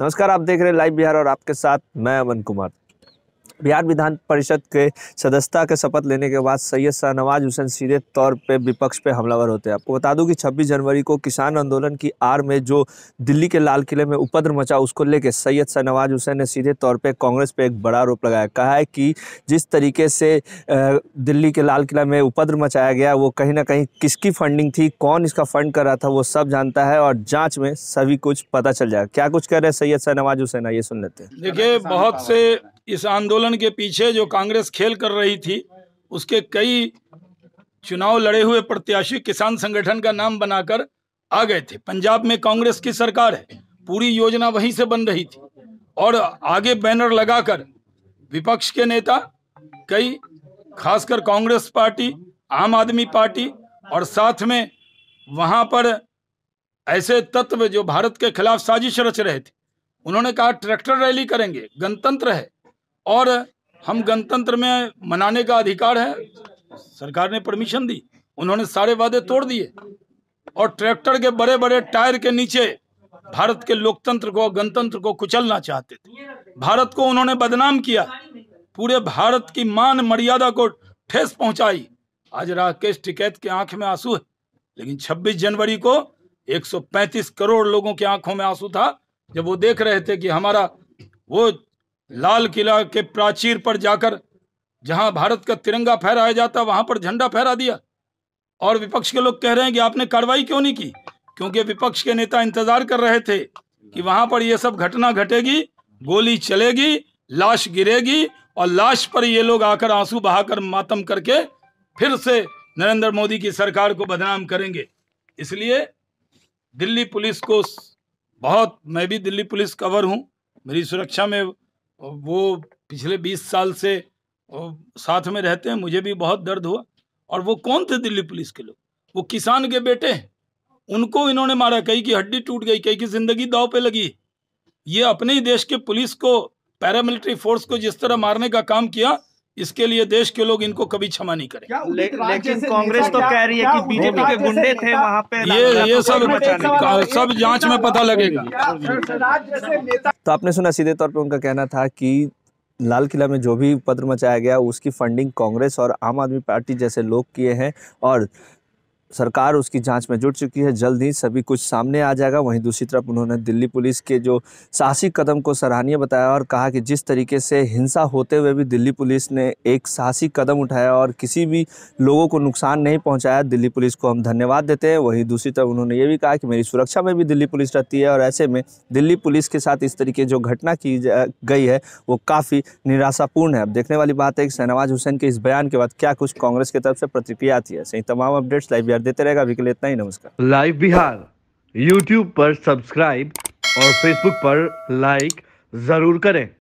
नमस्कार आप देख रहे हैं लाइव बिहार और आपके साथ मैं अमन कुमार बिहार विधान परिषद के सदस्यता के शपथ लेने के बाद सैयद शाहनवाज हुसैन सीधे तौर पे विपक्ष पे हमलावर होते हैं आपको बता दूं कि 26 जनवरी को किसान आंदोलन की आड़ में जो दिल्ली के लाल किले में उपद्र मचा उसको लेके सैयद शाहनवाज हुसैन ने सीधे तौर पर कांग्रेस पर एक बड़ा आरोप लगाया कहा है कि जिस तरीके से दिल्ली के लाल किला में उपद्र मचाया गया वो कहीं ना कहीं किसकी फंडिंग थी कौन इसका फंड कर रहा था वो सब जानता है और जाँच में सभी कुछ पता चल जाएगा क्या कुछ कह रहे हैं सैयद शाहनवाज हुसैन आइए सुन लेते हैं देखिए बहुत से इस आंदोलन के पीछे जो कांग्रेस खेल कर रही थी उसके कई चुनाव लड़े हुए प्रत्याशी किसान संगठन का नाम बनाकर आ गए थे पंजाब में कांग्रेस की सरकार है पूरी योजना वहीं से बन रही थी और आगे बैनर लगाकर विपक्ष के नेता कई खासकर कांग्रेस पार्टी आम आदमी पार्टी और साथ में वहां पर ऐसे तत्व जो भारत के खिलाफ साजिश रच रहे थे उन्होंने कहा ट्रैक्टर रैली करेंगे गणतंत्र है और हम गणतंत्र में मनाने का अधिकार है सरकार ने परमिशन दी उन्होंने सारे वादे तोड़ दिए और ट्रैक्टर के बड़े बड़े टायर के नीचे भारत के लोकतंत्र को गणतंत्र को कुचलना चाहते थे भारत को उन्होंने बदनाम किया पूरे भारत की मान मर्यादा को ठेस पहुंचाई आज राकेश टिकैत के आंख में आंसू है लेकिन 26 जनवरी को 135 करोड़ लोगों के आंखों में आंसू था जब वो देख रहे थे कि हमारा वो लाल किला के प्राचीर पर जाकर जहां भारत का तिरंगा फहराया जाता वहां पर झंडा फहरा दिया और विपक्ष के लोग कह रहे हैं कि आपने कार्रवाई क्यों नहीं की क्योंकि विपक्ष के नेता इंतजार कर रहे थे कि वहां पर यह सब घटना घटेगी गोली चलेगी लाश गिरेगी और लाश पर ये लोग आकर आंसू बहाकर मातम करके फिर से नरेंद्र मोदी की सरकार को बदनाम करेंगे इसलिए दिल्ली पुलिस को बहुत मैं भी दिल्ली पुलिस कवर हूँ मेरी सुरक्षा में वो पिछले बीस साल से साथ में रहते हैं मुझे भी बहुत दर्द हुआ और वो कौन थे दिल्ली पुलिस के लोग वो किसान के बेटे हैं उनको इन्होंने मारा कहीं की हड्डी टूट गई कहीं की जिंदगी दाव पे लगी ये अपने ही देश के पुलिस को पैरामिलिट्री फोर्स को जिस तरह मारने का काम किया इसके लिए देश के लोग इनको कभी क्षमा नहीं करें ले, लेकिन कांग्रेस तो कह रही है कि बीजेपी के गुंडे थे वहाँ पे ये ये सब सब जांच में पता लगेगा तो आपने सुना सीधे तौर पर उनका कहना था कि लाल किला में जो भी पत्र मचाया गया उसकी फंडिंग कांग्रेस और आम आदमी पार्टी जैसे लोग किए हैं और सरकार उसकी जांच में जुट चुकी है जल्द ही सभी कुछ सामने आ जाएगा वहीं दूसरी तरफ उन्होंने दिल्ली पुलिस के जो साहसिक कदम को सराहनीय बताया और कहा कि जिस तरीके से हिंसा होते हुए भी दिल्ली पुलिस ने एक साहसिक कदम उठाया और किसी भी लोगों को नुकसान नहीं पहुंचाया दिल्ली पुलिस को हम धन्यवाद देते हैं वहीं दूसरी तरफ उन्होंने ये भी कहा कि मेरी सुरक्षा में भी दिल्ली पुलिस रहती है और ऐसे में दिल्ली पुलिस के साथ इस तरीके जो घटना की गई है वो काफ़ी निराशापूर्ण है अब देखने वाली बात है कि शहनवाज हुसैन के इस बयान के बाद क्या कुछ कांग्रेस की तरफ से प्रतिक्रिया आती है सही तमाम अपडेट्स लाइव देते रहेगा अभी के लिए इतना ही नमस्कार लाइव बिहार यूट्यूब पर सब्सक्राइब और फेसबुक पर लाइक जरूर करें